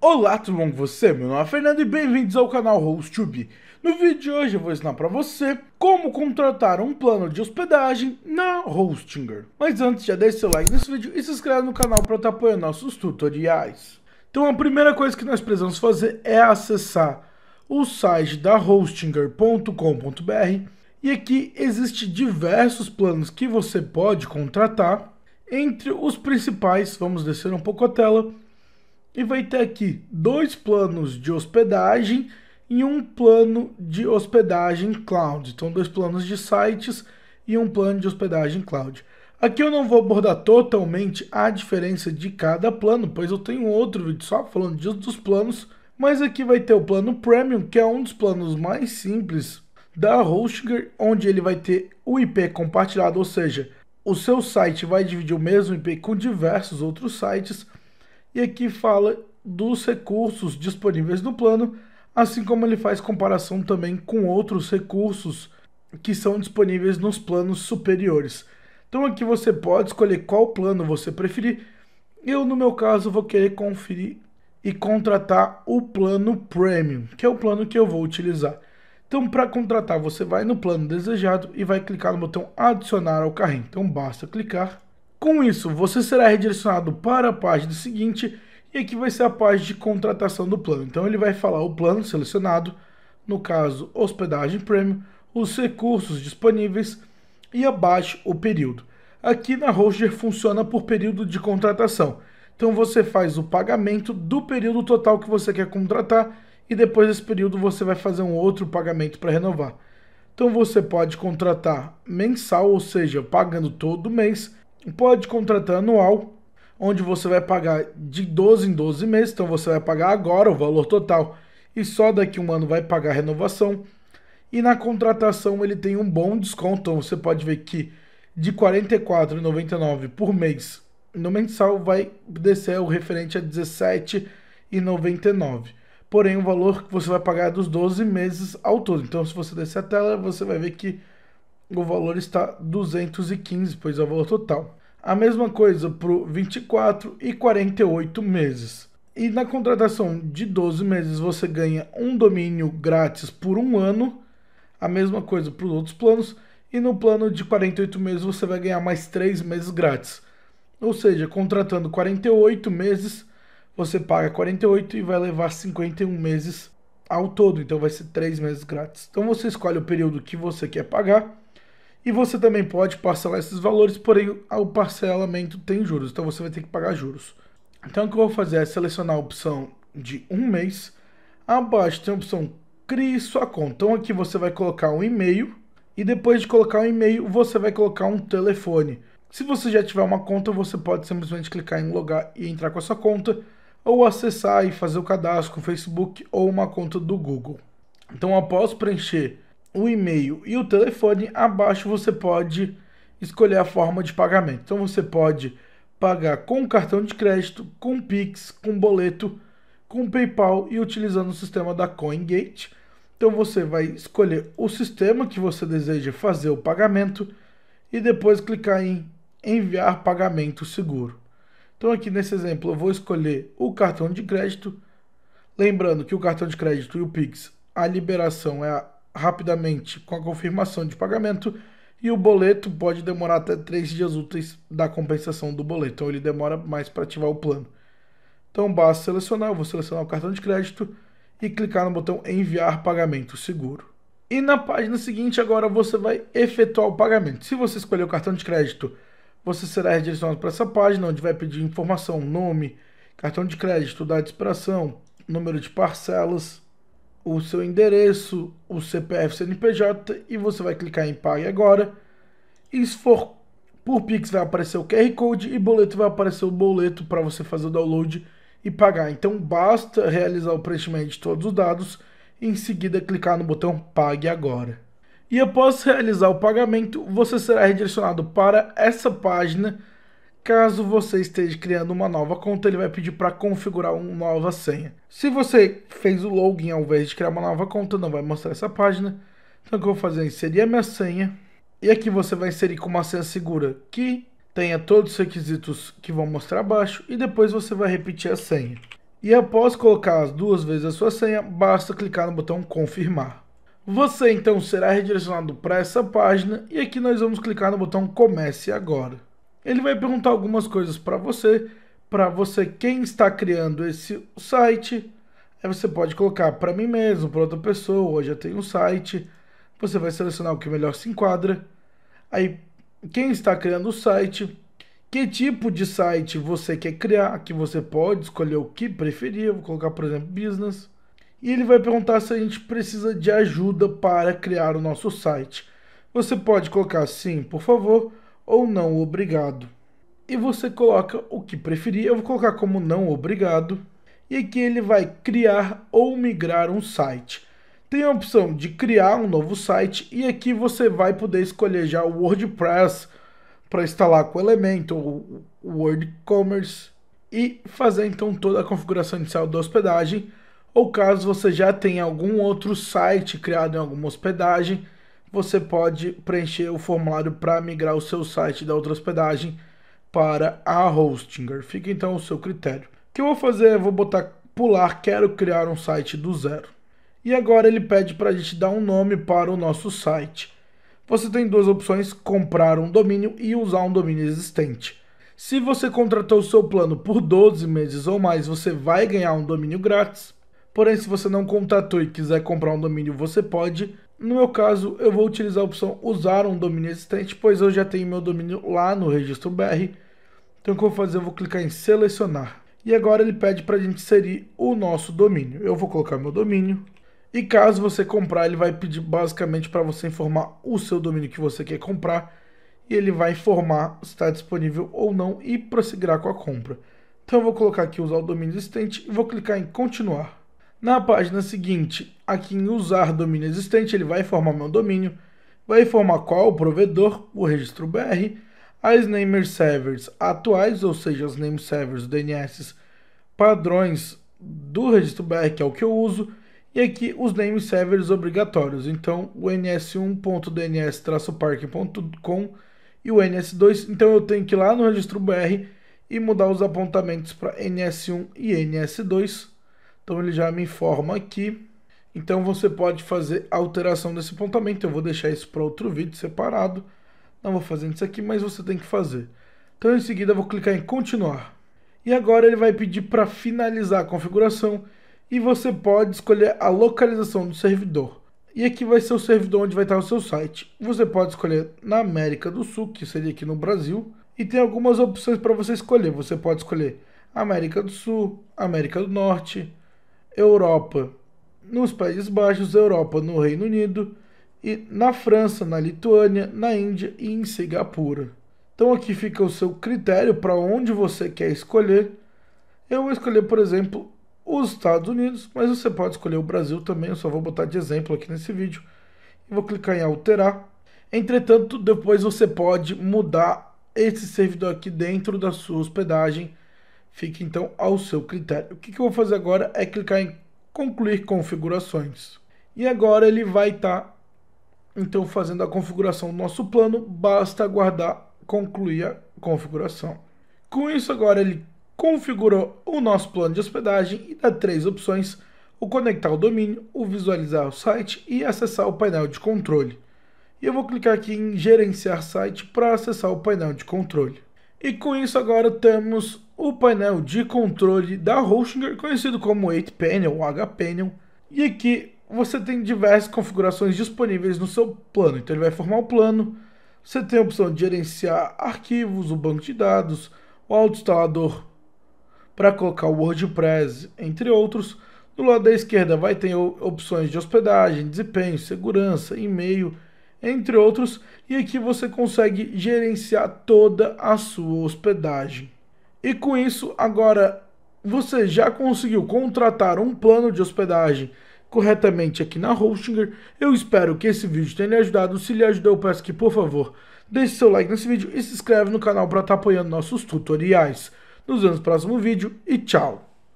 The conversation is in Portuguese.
Olá, tudo bom com você? Meu nome é Fernando e bem-vindos ao canal HostTube. No vídeo de hoje eu vou ensinar para você como contratar um plano de hospedagem na Hostinger. Mas antes, já deixe seu like nesse vídeo e se inscreve no canal para estar apoiando nossos tutoriais. Então a primeira coisa que nós precisamos fazer é acessar o site da hostinger.com.br e aqui existe diversos planos que você pode contratar. Entre os principais, vamos descer um pouco a tela, e vai ter aqui dois planos de hospedagem e um plano de hospedagem cloud. Então, dois planos de sites e um plano de hospedagem cloud. Aqui eu não vou abordar totalmente a diferença de cada plano, pois eu tenho outro vídeo só falando disso dos planos, mas aqui vai ter o plano Premium, que é um dos planos mais simples da Hostinger, onde ele vai ter o IP compartilhado, ou seja, o seu site vai dividir o mesmo IP com diversos outros sites, e aqui fala dos recursos disponíveis no plano, assim como ele faz comparação também com outros recursos que são disponíveis nos planos superiores. Então aqui você pode escolher qual plano você preferir. Eu, no meu caso, vou querer conferir e contratar o plano Premium, que é o plano que eu vou utilizar. Então, para contratar, você vai no plano desejado e vai clicar no botão adicionar ao carrinho. Então, basta clicar com isso, você será redirecionado para a página seguinte e aqui vai ser a página de contratação do plano. Então ele vai falar o plano selecionado, no caso hospedagem premium, os recursos disponíveis e abaixo o período. Aqui na Roster funciona por período de contratação. Então você faz o pagamento do período total que você quer contratar e depois desse período você vai fazer um outro pagamento para renovar. Então você pode contratar mensal, ou seja, pagando todo mês, Pode contratar anual, onde você vai pagar de 12 em 12 meses, então você vai pagar agora o valor total e só daqui um ano vai pagar a renovação. E na contratação ele tem um bom desconto, então você pode ver que de R$ 44,99 por mês no mensal vai descer o referente a R$ 17,99. Porém, o valor que você vai pagar é dos 12 meses ao todo. Então, se você descer a tela, você vai ver que o valor está 215, pois é o valor total. A mesma coisa para 24 e 48 meses. E na contratação de 12 meses você ganha um domínio grátis por um ano, a mesma coisa para os outros planos, e no plano de 48 meses você vai ganhar mais 3 meses grátis. Ou seja, contratando 48 meses, você paga 48 e vai levar 51 meses ao todo, então vai ser 3 meses grátis. Então você escolhe o período que você quer pagar e você também pode parcelar esses valores, porém o parcelamento tem juros, então você vai ter que pagar juros. Então o que eu vou fazer é selecionar a opção de um mês. Abaixo tem a opção crie sua conta. Então aqui você vai colocar um e-mail e depois de colocar um e-mail você vai colocar um telefone. Se você já tiver uma conta, você pode simplesmente clicar em logar e entrar com a sua conta ou acessar e fazer o cadastro com o Facebook ou uma conta do Google. Então após preencher o e-mail e o telefone, abaixo você pode escolher a forma de pagamento. Então você pode pagar com cartão de crédito, com Pix, com boleto, com PayPal e utilizando o sistema da CoinGate. Então você vai escolher o sistema que você deseja fazer o pagamento e depois clicar em enviar pagamento seguro. Então aqui nesse exemplo eu vou escolher o cartão de crédito, lembrando que o cartão de crédito e o Pix, a liberação é a rapidamente com a confirmação de pagamento e o boleto pode demorar até três dias úteis da compensação do boleto. Então ele demora mais para ativar o plano. Então basta selecionar, eu vou selecionar o cartão de crédito e clicar no botão enviar pagamento seguro. E na página seguinte agora você vai efetuar o pagamento. Se você escolher o cartão de crédito, você será redirecionado para essa página onde vai pedir informação, nome, cartão de crédito, data de expiração, número de parcelas, o seu endereço, o CPF, CNPJ e você vai clicar em Pague Agora. E se for por Pix vai aparecer o QR Code e boleto vai aparecer o boleto para você fazer o download e pagar. Então basta realizar o preenchimento de todos os dados e em seguida clicar no botão Pague Agora. E após realizar o pagamento, você será redirecionado para essa página Caso você esteja criando uma nova conta, ele vai pedir para configurar uma nova senha. Se você fez o login ao invés de criar uma nova conta, não vai mostrar essa página. Então o que eu vou fazer é inserir a minha senha. E aqui você vai inserir com uma senha segura que tenha todos os requisitos que vão mostrar abaixo. E depois você vai repetir a senha. E após colocar as duas vezes a sua senha, basta clicar no botão confirmar. Você então será redirecionado para essa página e aqui nós vamos clicar no botão comece agora. Ele vai perguntar algumas coisas para você, para você quem está criando esse site. Aí você pode colocar para mim mesmo, para outra pessoa, já tenho um site. Você vai selecionar o que melhor se enquadra. Aí quem está criando o site, que tipo de site você quer criar, que você pode escolher o que preferir, vou colocar por exemplo business. E ele vai perguntar se a gente precisa de ajuda para criar o nosso site. Você pode colocar sim, por favor ou não obrigado. E você coloca o que preferir, eu vou colocar como não obrigado. E aqui ele vai criar ou migrar um site. Tem a opção de criar um novo site e aqui você vai poder escolher já o WordPress para instalar com o Elementor, o WordCommerce e fazer então toda a configuração inicial da hospedagem. Ou caso você já tenha algum outro site criado em alguma hospedagem, você pode preencher o formulário para migrar o seu site da outra hospedagem para a Hostinger. Fica então o seu critério. O que eu vou fazer Eu vou botar pular quero criar um site do zero. E agora ele pede para a gente dar um nome para o nosso site. Você tem duas opções, comprar um domínio e usar um domínio existente. Se você contratou o seu plano por 12 meses ou mais, você vai ganhar um domínio grátis. Porém, se você não contratou e quiser comprar um domínio, você pode. No meu caso, eu vou utilizar a opção usar um domínio existente, pois eu já tenho meu domínio lá no registro BR. Então o que eu vou fazer, eu vou clicar em selecionar. E agora ele pede para a gente inserir o nosso domínio. Eu vou colocar meu domínio. E caso você comprar, ele vai pedir basicamente para você informar o seu domínio que você quer comprar. E ele vai informar se está disponível ou não e prosseguirá com a compra. Então eu vou colocar aqui usar o domínio existente e vou clicar em continuar. Na página seguinte, aqui em usar domínio existente, ele vai informar meu domínio, vai informar qual o provedor, o registro BR, as name servers atuais, ou seja, as name servers DNS padrões do registro BR, que é o que eu uso, e aqui os name servers obrigatórios. Então, o ns1.dns-park.com e o ns2. Então, eu tenho que ir lá no registro BR e mudar os apontamentos para ns1 e ns2 então ele já me informa aqui. Então você pode fazer alteração desse apontamento. Eu vou deixar isso para outro vídeo separado. Não vou fazendo isso aqui, mas você tem que fazer. Então em seguida eu vou clicar em continuar. E agora ele vai pedir para finalizar a configuração e você pode escolher a localização do servidor. E aqui vai ser o servidor onde vai estar o seu site. Você pode escolher na América do Sul, que seria aqui no Brasil, e tem algumas opções para você escolher. Você pode escolher América do Sul, América do Norte, Europa nos Países Baixos, Europa no Reino Unido e na França, na Lituânia, na Índia e em Singapura. Então aqui fica o seu critério para onde você quer escolher. Eu vou escolher, por exemplo, os Estados Unidos, mas você pode escolher o Brasil também, eu só vou botar de exemplo aqui nesse vídeo. E vou clicar em alterar. Entretanto, depois você pode mudar esse servidor aqui dentro da sua hospedagem Fique então ao seu critério. O que, eu vou fazer agora é clicar em concluir configurações. E agora ele vai estar, tá, então, fazendo a configuração do nosso plano. Basta aguardar concluir a configuração. Com isso, agora ele configurou o nosso plano de hospedagem e dá três opções, o conectar o domínio, o visualizar o site e acessar o painel de controle. E eu vou clicar aqui em gerenciar site para acessar o painel de controle. E com isso agora temos o painel de controle da Rochinger, conhecido como 8panel ou H-Panel. E aqui você tem diversas configurações disponíveis no seu plano. Então ele vai formar o plano, você tem a opção de gerenciar arquivos, o banco de dados, o auto-instalador para colocar o WordPress, entre outros. Do lado da esquerda vai ter opções de hospedagem, desempenho, segurança, e-mail, entre outros, e aqui você consegue gerenciar toda a sua hospedagem. E com isso, agora você já conseguiu contratar um plano de hospedagem corretamente aqui na Hostinger. Eu espero que esse vídeo tenha lhe ajudado. Se lhe ajudou, eu peço que, por favor, deixe seu like nesse vídeo e se inscreve no canal para estar tá apoiando nossos tutoriais. Nos vemos no próximo vídeo e tchau!